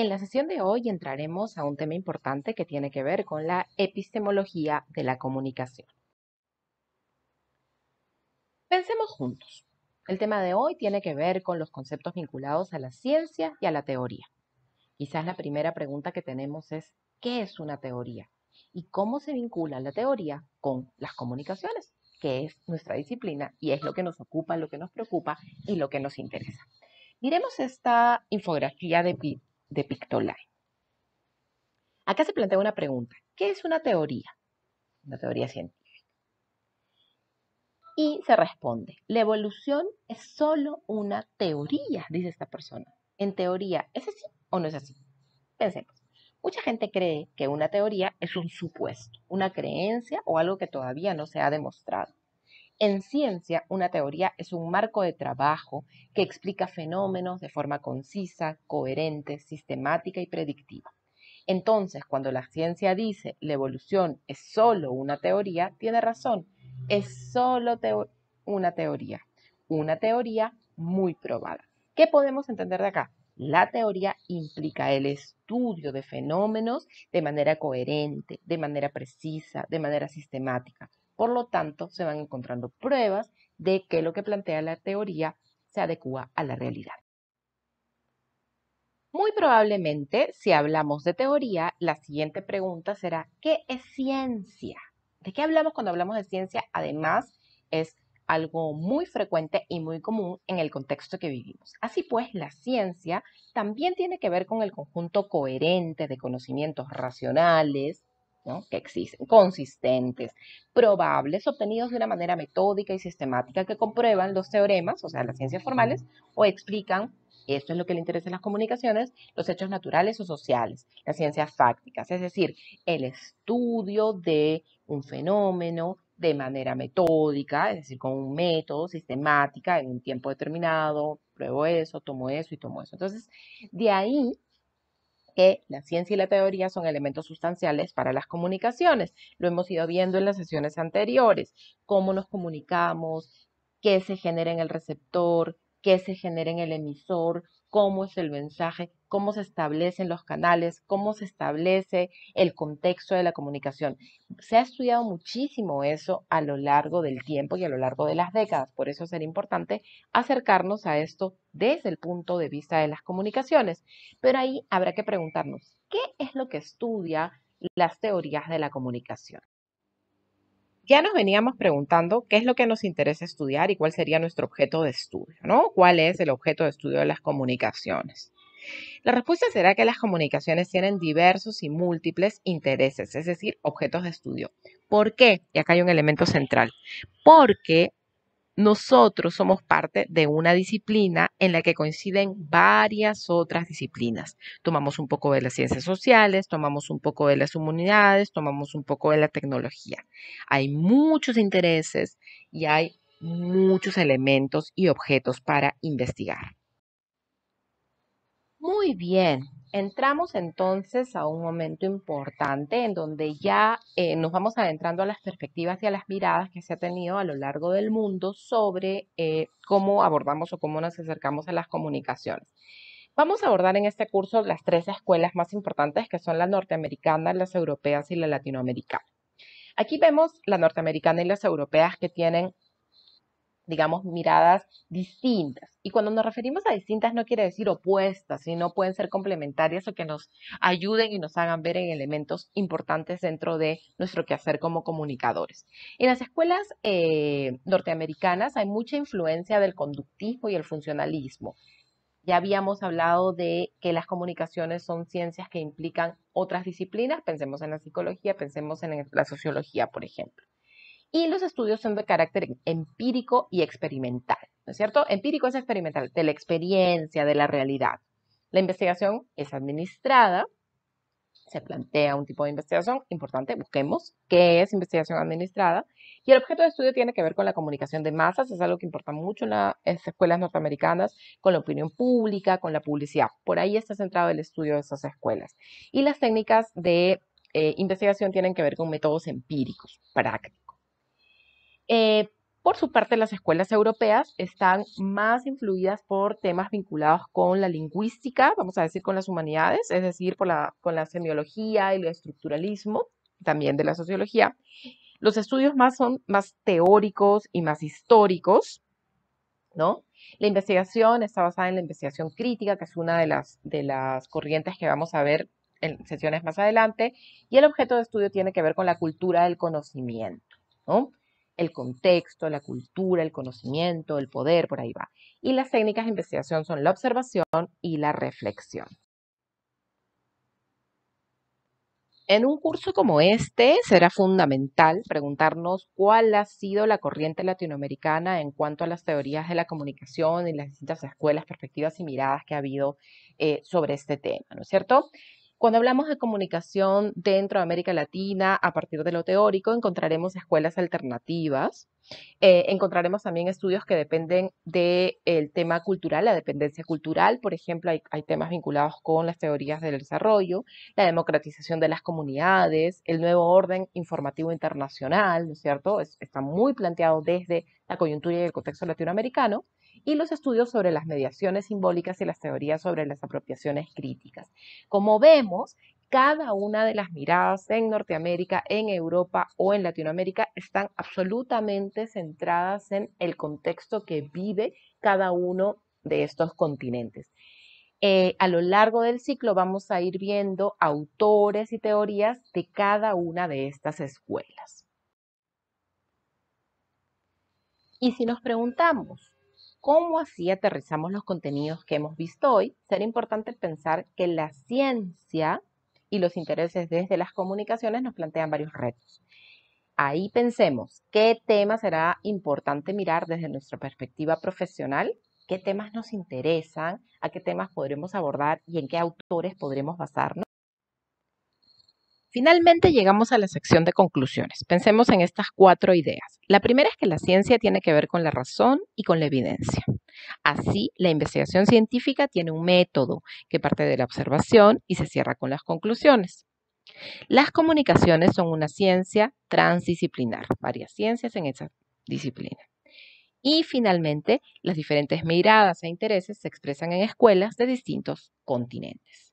En la sesión de hoy entraremos a un tema importante que tiene que ver con la epistemología de la comunicación. Pensemos juntos. El tema de hoy tiene que ver con los conceptos vinculados a la ciencia y a la teoría. Quizás la primera pregunta que tenemos es, ¿qué es una teoría? ¿Y cómo se vincula la teoría con las comunicaciones? que es nuestra disciplina y es lo que nos ocupa, lo que nos preocupa y lo que nos interesa. Miremos esta infografía de, de Pictoline. Acá se plantea una pregunta. ¿Qué es una teoría? Una teoría científica. Y se responde, la evolución es solo una teoría, dice esta persona. En teoría, ¿es así o no es así? Pensemos. Mucha gente cree que una teoría es un supuesto, una creencia o algo que todavía no se ha demostrado. En ciencia, una teoría es un marco de trabajo que explica fenómenos de forma concisa, coherente, sistemática y predictiva. Entonces, cuando la ciencia dice la evolución es solo una teoría, tiene razón, es solo una teoría, una teoría muy probada. ¿Qué podemos entender de acá? La teoría implica el estudio de fenómenos de manera coherente, de manera precisa, de manera sistemática. Por lo tanto, se van encontrando pruebas de que lo que plantea la teoría se adecua a la realidad. Muy probablemente, si hablamos de teoría, la siguiente pregunta será, ¿qué es ciencia? ¿De qué hablamos cuando hablamos de ciencia? Además, es algo muy frecuente y muy común en el contexto que vivimos. Así pues, la ciencia también tiene que ver con el conjunto coherente de conocimientos racionales, que existen, consistentes, probables, obtenidos de una manera metódica y sistemática que comprueban los teoremas, o sea, las ciencias formales, o explican, esto es lo que le interesa en las comunicaciones, los hechos naturales o sociales, las ciencias fácticas, es decir, el estudio de un fenómeno de manera metódica, es decir, con un método sistemática en un tiempo determinado, pruebo eso, tomo eso y tomo eso. Entonces, de ahí que la ciencia y la teoría son elementos sustanciales para las comunicaciones. Lo hemos ido viendo en las sesiones anteriores, cómo nos comunicamos, qué se genera en el receptor, qué se genera en el emisor, cómo es el mensaje, cómo se establecen los canales, cómo se establece el contexto de la comunicación. Se ha estudiado muchísimo eso a lo largo del tiempo y a lo largo de las décadas, por eso será importante acercarnos a esto desde el punto de vista de las comunicaciones. Pero ahí habrá que preguntarnos, ¿qué es lo que estudia las teorías de la comunicación? ya nos veníamos preguntando qué es lo que nos interesa estudiar y cuál sería nuestro objeto de estudio, ¿no? ¿Cuál es el objeto de estudio de las comunicaciones? La respuesta será que las comunicaciones tienen diversos y múltiples intereses, es decir, objetos de estudio. ¿Por qué? Y acá hay un elemento central. Porque nosotros somos parte de una disciplina en la que coinciden varias otras disciplinas. Tomamos un poco de las ciencias sociales, tomamos un poco de las humanidades, tomamos un poco de la tecnología. Hay muchos intereses y hay muchos elementos y objetos para investigar. Muy bien, entramos entonces a un momento importante en donde ya eh, nos vamos adentrando a las perspectivas y a las miradas que se ha tenido a lo largo del mundo sobre eh, cómo abordamos o cómo nos acercamos a las comunicaciones. Vamos a abordar en este curso las tres escuelas más importantes que son la norteamericana, las europeas y la latinoamericana. Aquí vemos la norteamericana y las europeas que tienen digamos, miradas distintas. Y cuando nos referimos a distintas no quiere decir opuestas, sino pueden ser complementarias o que nos ayuden y nos hagan ver en elementos importantes dentro de nuestro quehacer como comunicadores. En las escuelas eh, norteamericanas hay mucha influencia del conductismo y el funcionalismo. Ya habíamos hablado de que las comunicaciones son ciencias que implican otras disciplinas, pensemos en la psicología, pensemos en la sociología, por ejemplo y los estudios son de carácter empírico y experimental, ¿no es cierto? Empírico es experimental, de la experiencia, de la realidad. La investigación es administrada, se plantea un tipo de investigación importante, busquemos qué es investigación administrada, y el objeto de estudio tiene que ver con la comunicación de masas, es algo que importa mucho en las escuelas norteamericanas, con la opinión pública, con la publicidad. Por ahí está centrado el estudio de esas escuelas. Y las técnicas de eh, investigación tienen que ver con métodos empíricos, prácticos eh, por su parte, las escuelas europeas están más influidas por temas vinculados con la lingüística, vamos a decir con las humanidades, es decir, con la semiología y el estructuralismo, también de la sociología. Los estudios más son más teóricos y más históricos, ¿no? La investigación está basada en la investigación crítica, que es una de las, de las corrientes que vamos a ver en sesiones más adelante, y el objeto de estudio tiene que ver con la cultura del conocimiento, ¿no? el contexto, la cultura, el conocimiento, el poder, por ahí va. Y las técnicas de investigación son la observación y la reflexión. En un curso como este será fundamental preguntarnos cuál ha sido la corriente latinoamericana en cuanto a las teorías de la comunicación y las distintas escuelas, perspectivas y miradas que ha habido eh, sobre este tema, ¿no es cierto? Cuando hablamos de comunicación dentro de América Latina, a partir de lo teórico, encontraremos escuelas alternativas, eh, encontraremos también estudios que dependen del tema cultural, la dependencia cultural, por ejemplo, hay, temas vinculados con las teorías del desarrollo, la democratización de las comunidades, el nuevo orden informativo internacional, ¿no es cierto? está muy planteado desde la coyuntura y el contexto latinoamericano y los estudios sobre las mediaciones simbólicas y las teorías sobre las apropiaciones críticas. Como vemos, cada una de las miradas en Norteamérica, en Europa o en Latinoamérica están absolutamente centradas en el contexto que vive cada uno de estos continentes. Eh, a lo largo del ciclo vamos a ir viendo autores y teorías de cada una de estas escuelas. Y si nos preguntamos, cómo así aterrizamos los contenidos que hemos visto hoy, será importante pensar que la ciencia y los intereses desde las comunicaciones nos plantean varios retos. Ahí pensemos qué tema será importante mirar desde nuestra perspectiva profesional, qué temas nos interesan, a qué temas podremos abordar y en qué autores podremos basarnos. Finalmente llegamos a la sección de conclusiones. Pensemos en estas cuatro ideas. La primera es que la ciencia tiene que ver con la razón y con la evidencia. Así, la investigación científica tiene un método que parte de la observación y se cierra con las conclusiones. Las comunicaciones son una ciencia transdisciplinar, varias ciencias en esa disciplina. Y finalmente, las diferentes miradas e intereses se expresan en escuelas de distintos continentes.